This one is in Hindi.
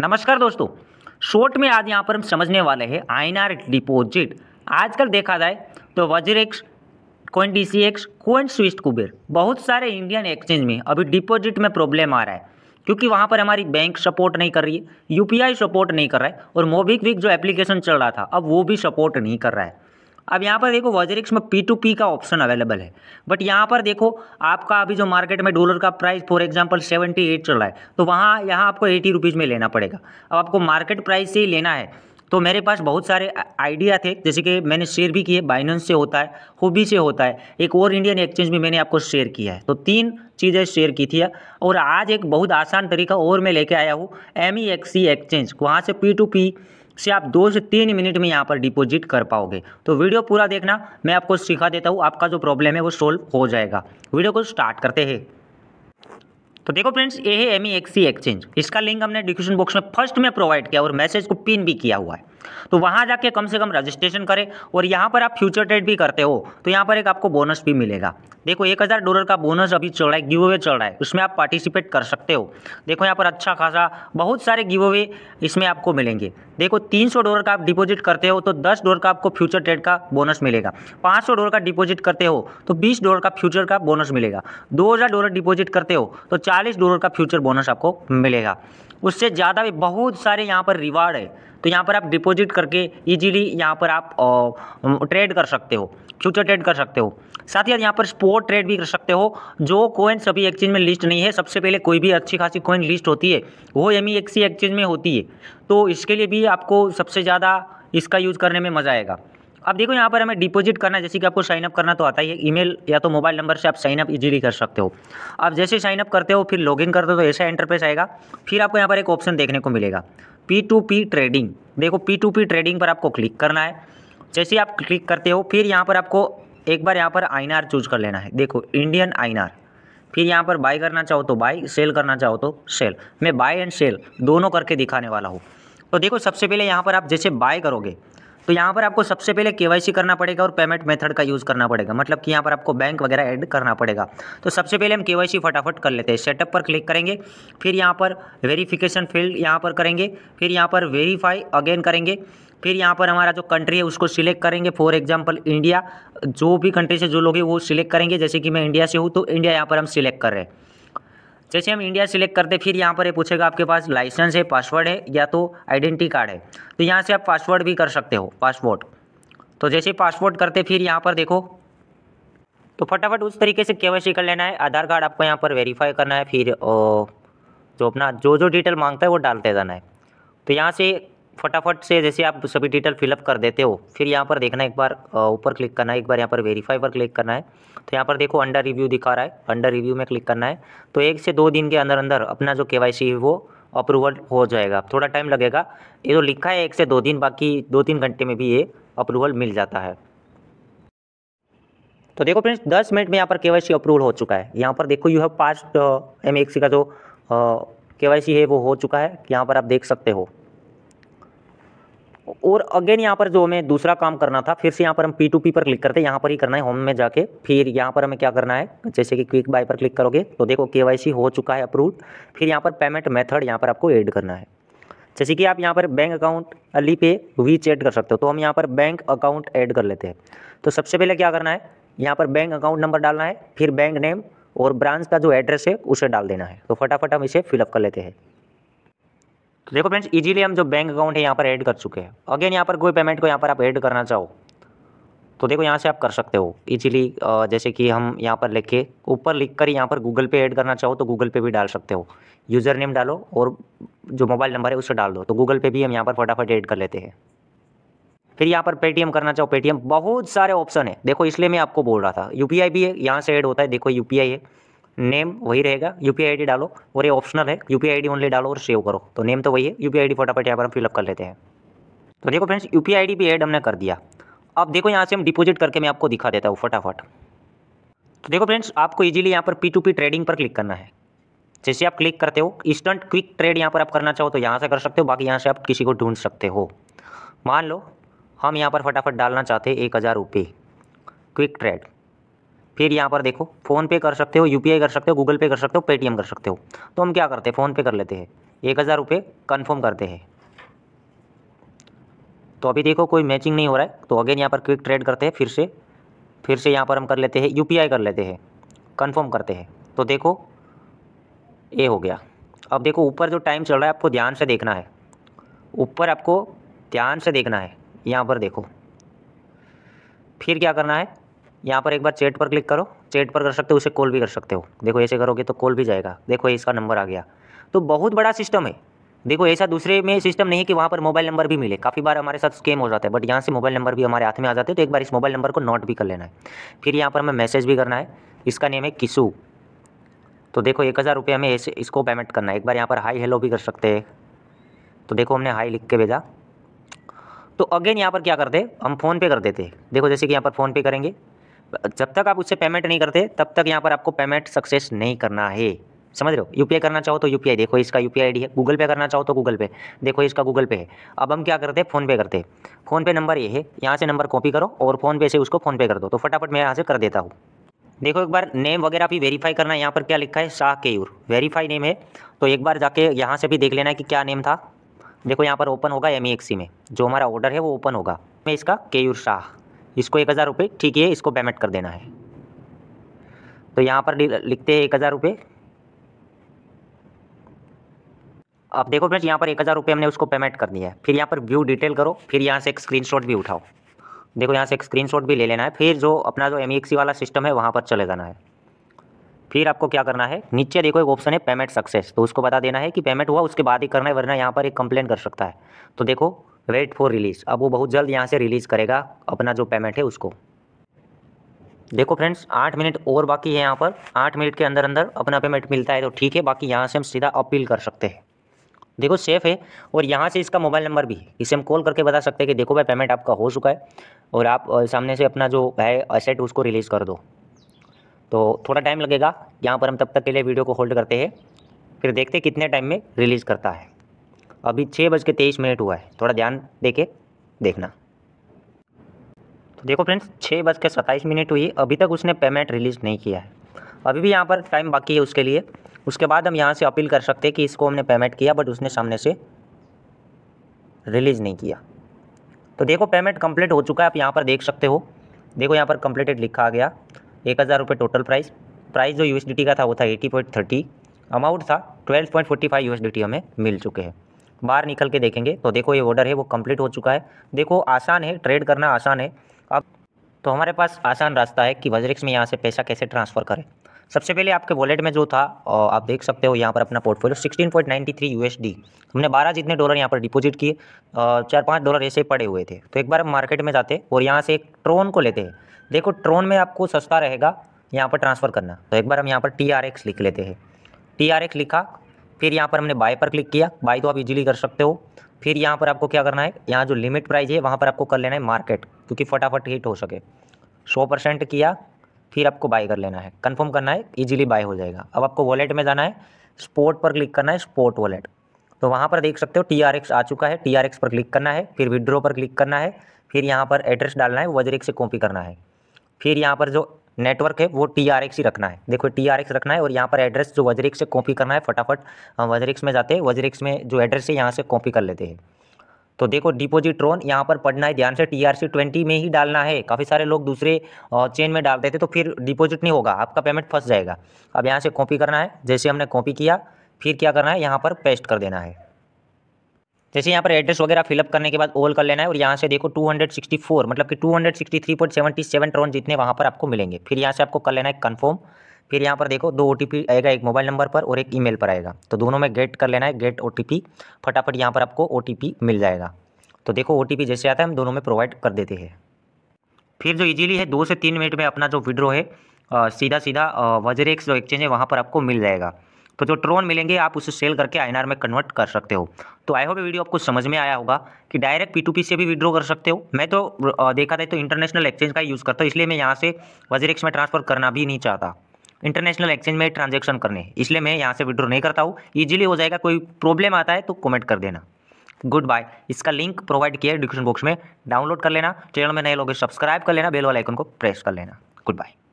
नमस्कार दोस्तों शॉर्ट में आज यहाँ पर हम समझने वाले हैं आर डिपॉजिट आजकल देखा जाए तो वज्र X coin D C X coin स्विस्ट कुबेर बहुत सारे इंडियन एक्सचेंज में अभी डिपॉजिट में प्रॉब्लम आ रहा है क्योंकि वहाँ पर हमारी बैंक सपोर्ट नहीं कर रही है यूपीआई सपोर्ट नहीं कर रहा है और मोबिक्विक जो एप्लीकेशन चल रहा था अब वो भी सपोर्ट नहीं कर रहा है अब यहाँ पर देखो वॉजरिक्स में पी टू पी का ऑप्शन अवेलेबल है बट यहाँ पर देखो आपका अभी जो मार्केट में डॉलर का price for example seventy eight चल रहा है तो वहाँ यहाँ आपको एटी रुपीज़ में लेना पड़ेगा अब आपको मार्केट प्राइस से ही लेना है तो मेरे पास बहुत सारे आइडिया थे जैसे कि मैंने शेयर भी किए बाइनन्स से होता है होबी से होता है एक और इंडियन एक्सचेंज भी मैंने आपको शेयर किया है तो तीन चीज़ें शेयर की थी और आज एक बहुत आसान तरीका और मैं लेके आया हूँ एम एक्सचेंज e e वहाँ से पी टू पी से आप दो से तीन मिनट में यहाँ पर डिपॉजिट कर पाओगे तो वीडियो पूरा देखना मैं आपको सिखा देता हूँ आपका जो प्रॉब्लम है वो सोल्व हो जाएगा वीडियो को स्टार्ट करते हैं तो देखो फ्रेंड्स ये है एम एक्सचेंज e e इसका लिंक हमने डिस्क्रिप्शन बॉक्स में फर्स्ट में प्रोवाइड किया और मैसेज को पिन भी किया हुआ है तो वहाँ जाके कम से कम रजिस्ट्रेशन करें और यहाँ पर आप फ्यूचर ट्रेड भी करते हो तो यहाँ पर एक आपको बोनस भी मिलेगा देखो एक हज़ार डॉलर का बोनस अभी चल रहा है गिव अवे चल रहा है उसमें आप पार्टिसिपेट कर सकते हो देखो यहाँ पर अच्छा खासा बहुत सारे गिव अवे इसमें आपको मिलेंगे देखो तीन सौ डॉलर का आप डिपॉजिट करते हो तो दस डॉलर का आपको फ्यूचर ट्रेड का बोनस मिलेगा पाँच सौ डॉलर का डिपॉजिट करते हो तो बीस डॉलर का फ्यूचर का बोनस मिलेगा दो हज़ार डॉलर डिपॉजिट करते हो तो चालीस डॉलर का फ्यूचर बोनस आपको मिलेगा उससे ज़्यादा भी बहुत सारे यहाँ पर रिवार्ड है तो यहाँ पर आप डिपॉजिट करके ईजिली यहाँ पर आप ट्रेड कर सकते हो फ्यूचर ट्रेड कर सकते हो साथ ही साथ यहाँ पर स्पोर्ट ट्रेड भी कर सकते हो जो कोइन सभी एक्सचेंज में लिस्ट नहीं है सबसे पहले कोई भी अच्छी खासी कोइन लिस्ट होती है वो एम ई एक्सी एक्सचेंज में होती है तो इसके लिए भी आपको सबसे ज़्यादा इसका यूज़ करने में मज़ा आएगा अब देखो यहाँ पर हमें डिपॉजिट करना है जैसे कि आपको साइन अप करना तो आता ही है ईमेल या तो मोबाइल नंबर से आप साइन अप इजीली कर सकते हो आप जैसे साइन अप करते हो फिर लॉगिन करते हो तो ऐसा इंटरफेस आएगा फिर आपको यहाँ पर एक ऑप्शन देखने को मिलेगा पी टू पी ट्रेडिंग देखो पी टू पी ट्रेडिंग पर आपको क्लिक करना है जैसे आप क्लिक करते हो फिर यहाँ पर आपको एक बार यहाँ पर आई चूज कर लेना है देखो इंडियन आई फिर यहाँ पर बाई करना चाहो तो बाई सेल करना चाहो तो सेल मैं बाई एंड सेल दोनों करके दिखाने वाला हूँ तो देखो सबसे पहले यहाँ पर आप जैसे बाय करोगे तो यहाँ पर आपको सबसे पहले के करना पड़ेगा और पेमेंट मेथड का यूज़ करना पड़ेगा मतलब कि यहाँ पर आपको बैंक वगैरह ऐड करना पड़ेगा तो सबसे पहले हम के फटाफट कर लेते हैं सेटअप पर क्लिक करेंगे फिर यहाँ पर वेरीफिकेशन फील्ड यहाँ पर करेंगे फिर यहाँ पर वेरीफाई अगेन करेंगे फिर यहाँ पर हमारा जो कंट्री है उसको सिलेक्ट करेंगे फॉर एग्जाम्पल इंडिया जो भी कंट्री से जो लोग हैं वो सिलेक्ट करेंगे जैसे कि मैं इंडिया से हूँ तो इंडिया यहाँ पर हम सिलेक्ट कर रहे हैं जैसे हम इंडिया सिलेक्ट करते फिर यहाँ पर ये पूछेगा आपके पास लाइसेंस है पासवर्ड है या तो आइडेंटिटी कार्ड है तो यहाँ से आप पासवर्ड भी कर सकते हो पासपोर्ट तो जैसे पासपोर्ट करते फिर यहाँ पर देखो तो फटाफट उस तरीके से केवाईसी कर लेना है आधार कार्ड आपको यहाँ पर वेरीफाई करना है फिर ओ, जो अपना जो जो डिटेल मांगता है वो डालते जाना है तो यहाँ से फटाफट से जैसे आप सभी डिटेल फिलअप कर देते हो फिर यहाँ पर देखना एक बार ऊपर क्लिक करना है एक बार यहाँ पर वेरीफाई पर क्लिक करना है तो यहाँ पर देखो अंडर रिव्यू दिखा रहा है अंडर रिव्यू में क्लिक करना है तो एक से दो दिन के अंदर अंदर अपना जो के है वो अप्रूवल हो जाएगा थोड़ा टाइम लगेगा ये जो लिखा है एक से दो दिन बाकी दो तीन घंटे में भी ये अप्रूवल मिल जाता है तो देखो फ्रेंड्स दस मिनट में यहाँ पर के अप्रूवल हो चुका है यहाँ पर देखो यू हैव पास्ट एम का जो के है वो हो चुका है यहाँ पर आप देख सकते हो और अगेन यहाँ पर जो हमें दूसरा काम करना था फिर से यहाँ पर हम पी टू पी पर क्लिक करते हैं यहाँ पर ही करना है होम में जाके फिर यहाँ पर हमें क्या करना है जैसे कि क्विक बाय पर क्लिक करोगे तो देखो के हो चुका है अप्रूव फिर यहाँ पर पेमेंट मेथड यहाँ पर आपको ऐड करना है जैसे कि आप यहाँ पर बैंक अकाउंट अली पे वी चेट कर सकते हो तो हम यहाँ पर बैंक अकाउंट ऐड कर लेते हैं तो सबसे पहले क्या करना है यहाँ पर बैंक अकाउंट नंबर डालना है फिर बैंक नेम और ब्रांच का जो एड्रेस है उसे डाल देना है तो फटाफट हम इसे फिलअप कर लेते हैं तो देखो फ्रेंड्स इजीली हम जो बैंक अकाउंट है यहाँ पर ऐड कर चुके हैं अगेन यहाँ पर कोई पेमेंट को यहाँ पर आप ऐड करना चाहो तो देखो यहाँ से आप कर सकते हो इजीली जैसे कि हम यहाँ पर लिख के ऊपर लिख कर यहाँ पर गूगल पे ऐड करना चाहो तो गूगल पे भी डाल सकते हो यूज़र नेम डालो और जो मोबाइल नंबर है उससे डाल दो तो गूगल पे भी हम यहाँ पर फटाफट ऐड कर लेते हैं फिर यहाँ पर पेटीएम करना चाहो पेटीएम बहुत सारे ऑप्शन है देखो इसलिए मैं आपको बोल रहा था यू भी है यहाँ से ऐड होता है देखो यू है नेम वही रहेगा यू पी डालो और ये ऑप्शनल है यू पी ओनली डालो और सेव करो तो नेम तो वही है यू पी फटाफट यहाँ पर हम फिलअप कर लेते हैं तो देखो फ्रेंड्स यू पी भी एड हमने कर दिया अब देखो यहाँ से हम डिपोजिट करके मैं आपको दिखा देता हूँ फटाफट तो देखो फ्रेंड्स आपको इजीली यहाँ पर पी टू पी ट्रेडिंग पर क्लिक करना है जैसे आप क्लिक करते हो इंस्टेंट क्विक ट्रेड यहाँ पर आप करना चाहो तो यहाँ से कर सकते हो बाकी यहाँ से आप किसी को ढूंढ सकते हो मान लो हम यहाँ पर फटाफट डालना चाहते हैं एक हज़ार रुपये क्विक ट्रेड फिर यहाँ पर देखो फ़ोन पे कर सकते हो यूपीआई कर सकते हो गूगल पे कर सकते हो पेटीएम कर सकते हो तो हम क्या करते हैं फ़ोन पे कर लेते हैं एक हज़ार रुपये कन्फर्म करते हैं तो अभी देखो कोई मैचिंग नहीं हो रहा है तो अगेन यहाँ पर क्विक ट्रेड करते हैं फिर से फिर से यहाँ पर हम कर लेते हैं यू कर लेते हैं कन्फर्म करते हैं तो देखो ये हो गया अब देखो ऊपर जो टाइम चल रहा है आपको ध्यान से देखना है ऊपर आपको ध्यान से देखना है यहाँ पर देखो फिर क्या करना है यहाँ पर एक बार चैट पर क्लिक करो चैट पर कर सकते हो उसे कॉल भी कर सकते हो देखो ऐसे करोगे तो कॉल भी जाएगा देखो इसका नंबर आ गया तो बहुत बड़ा सिस्टम है देखो ऐसा दूसरे में सिस्टम नहीं है कि वहाँ पर मोबाइल नंबर भी मिले काफ़ी बार हमारे साथ स्कैम हो जाता है बट यहाँ से मोबाइल नंबर भी हमारे हाथ में आ जाते हैं तो एक बार इस मोबाइल नंबर को नोट भी कर लेना है फिर यहाँ पर हमें मैसेज भी करना है इसका नेम है किसू तो देखो एक हज़ार रुपये हमें ऐसे इसको पेमेंट करना है एक बार यहाँ पर हाई हेलो भी कर सकते हैं तो देखो हमने हाई लिख के भेजा तो अगेन यहाँ पर क्या करते हम फ़ोनपे कर देते देखो जैसे कि यहाँ पर फ़ोनपे करेंगे जब तक आप उससे पेमेंट नहीं करते तब तक यहाँ पर आपको पेमेंट सक्सेस नहीं करना है समझ रहे हो यू करना चाहो तो यू देखो इसका यू पी है गूगल पे करना चाहो तो गूगल पे देखो इसका गूगल पे है अब हम क्या करते हैं फ़ोनपे करते हैं फ़ोनपे नंबर ये है यहाँ से नंबर कॉपी करो और फ़ोनपे से उसको फ़ोनपे कर दो तो फटाफट मैं यहाँ से कर देता हूँ देखो एक बार नेम वगैरह भी वेरीफाई करना है यहाँ पर क्या लिखा है शाह केयूर वेरीफाई नेम है तो एक बार जाके यहाँ से भी देख लेना है कि क्या नेम था देखो यहाँ पर ओपन होगा एम e में जो हमारा ऑर्डर है वो ओपन होगा मैं इसका केयूर शाह इसको एक हज़ार रुपये ठीक है इसको पेमेंट कर देना है तो यहाँ पर लिखते हैं एक हज़ार रुपये आप देखो फ्रेंड्स यहाँ पर एक हज़ार रुपये हमने उसको पेमेंट कर दिया है फिर यहाँ पर व्यू डिटेल करो फिर यहाँ से एक शॉट भी उठाओ देखो यहाँ से एक शॉट भी ले लेना है फिर जो अपना जो एम e e वाला सिस्टम है वहाँ पर चले जाना है फिर आपको क्या करना है नीचे देखो एक ऑप्शन है पेमेंट सक्सेस तो उसको बता देना है कि पेमेंट हुआ उसके बाद ही करना है वरना यहाँ पर एक कंप्लेंट कर सकता है तो देखो वेट फॉर रिलीज़ अब वो बहुत जल्द यहाँ से रिलीज़ करेगा अपना जो पेमेंट है उसको देखो फ्रेंड्स आठ मिनट और बाकी है यहाँ पर आठ मिनट के अंदर अंदर अपना पेमेंट मिलता है तो ठीक है बाकी यहाँ से हम सीधा अपील कर सकते हैं देखो सेफ़ है और यहाँ से इसका मोबाइल नंबर भी इसे हम कॉल करके बता सकते हैं कि देखो भाई पेमेंट आपका हो चुका है और आप सामने से अपना जो है असेट उसको रिलीज़ कर दो तो थोड़ा टाइम लगेगा यहाँ पर हम तब तक के लिए वीडियो को होल्ड करते हैं फिर देखते कितने टाइम में रिलीज़ करता है अभी छः बज के तेईस मिनट हुआ है थोड़ा ध्यान दे के देखना तो देखो फ्रेंड्स छः बज के सत्ताईस मिनट हुई अभी तक उसने पेमेंट रिलीज़ नहीं किया है अभी भी यहाँ पर टाइम बाकी है उसके लिए उसके बाद हम यहाँ से अपील कर सकते हैं कि इसको हमने पेमेंट किया बट उसने सामने से रिलीज़ नहीं किया तो देखो पेमेंट कम्प्लीट हो चुका है आप यहाँ पर देख सकते हो देखो यहाँ पर कंप्लीटेड लिखा गया एक हज़ार रुपये टोटल प्राइस प्राइस जो यू का था वो था एटी पॉइंट थर्टी अमाउंट था twelve point forty five U हमें मिल चुके हैं बाहर निकल के देखेंगे तो देखो ये ऑर्डर है वो कंप्लीट हो चुका है देखो आसान है ट्रेड करना आसान है अब तो हमारे पास आसान रास्ता है कि वजरिक्स में यहाँ से पैसा कैसे ट्रांसफ़र करें सबसे पहले आपके वॉलेट में जो था आप देख सकते हो यहाँ पर अपना portfolio sixteen point ninety three हमने बारह जितने डॉलर यहाँ पर डिपॉजिट किए चार पाँच डॉलर ऐसे पड़े हुए थे तो एक बार हम मार्केट में जाते और यहाँ से एक ट्रोन को लेते हैं देखो ट्रोन में आपको सस्ता रहेगा यहाँ पर ट्रांसफ़र करना तो एक बार हम यहाँ पर टी लिख लेते हैं टी लिखा फिर यहाँ पर हमने बाय पर क्लिक किया बाय तो आप इजीली कर सकते हो फिर यहाँ पर आपको क्या करना है यहाँ जो लिमिट प्राइस है वहाँ पर आपको कर लेना है मार्केट क्योंकि फटाफट हिट हो सके सौ परसेंट किया फिर आपको बाय कर लेना है कंफर्म करना है इजीली बाय हो जाएगा अब आपको वॉलेट में जाना है स्पोर्ट पर क्लिक करना है स्पोर्ट वॉलेट तो वहाँ पर देख सकते हो टी आर एक्स आ चुका है टी आर एक्स पर क्लिक करना है फिर विड्रो पर क्लिक करना है फिर यहाँ पर एड्रेस डालना है वजरिक से कॉपी करना है फिर यहाँ पर जो नेटवर्क है वो टी आर एक्स ही रखना है देखो टी आर एक्स रखना है और यहाँ पर एड्रेस जो वजरिक्स से कॉपी करना है फटाफट वजरिक्स में जाते हैं वजरिक्स में जो एड्रेस है यहाँ से कॉपी कर लेते हैं तो देखो डिपोजिट रोन यहाँ पर पढ़ना है ध्यान से टी आर सी ट्वेंटी में ही डालना है काफ़ी सारे लोग दूसरे चेन में डालते थे तो फिर डिपोजिट नहीं होगा आपका पेमेंट फंस जाएगा अब यहाँ से कॉपी करना है जैसे हमने कॉपी किया फिर क्या करना है यहाँ पर पेस्ट कर देना है जैसे यहाँ पर एड्रेस वगैरह फिलअप करने के बाद ओल कर लेना है और यहाँ से देखो 264 मतलब कि 263.77 ट्रॉन जितने वहाँ पर आपको मिलेंगे फिर यहाँ से आपको कर लेना है कन्फर्म फिर यहाँ पर देखो दो ओ आएगा एक मोबाइल नंबर पर और एक ईमेल पर आएगा तो दोनों में गेट कर लेना है गेट ओ फटाफट यहाँ पर आपको ओ मिल जाएगा तो देखो ओ जैसे आता है हम दोनों में प्रोवाइड कर देते हैं फिर जो इजीली है दो से तीन मिनट में अपना जो विड्रो है आ, सीधा सीधा वजरेक्स जो एक्सचेंज है वहाँ पर आपको मिल जाएगा तो जो ट्रोन मिलेंगे आप उसे सेल करके आई में कन्वर्ट कर सकते हो तो आई होप वीडियो आपको समझ में आया होगा कि डायरेक्ट पी से भी विड्रॉ कर सकते हो मैं तो देखा था तो इंटरनेशनल एक्सचेंज का यूज़ करता हूँ इसलिए मैं यहाँ से वजरिक्स में ट्रांसफ़र करना भी नहीं चाहता इंटरनेशनल एक्सचेंज में ट्रांजेक्शन करने इसलिए मैं यहाँ से विड्रॉ नहीं करता हूँ ईजिली हो जाएगा कोई प्रॉब्लम आता है तो कॉमेंट कर देना गुड बाय इसका लिंक प्रोवाइड किया है डिस्क्रिप्शन बॉक्स में डाउनलोड कर लेना चैनल में नए लोग सब्सक्राइब कर लेना बेल वाला आइकन को प्रेस कर लेना गुड बाय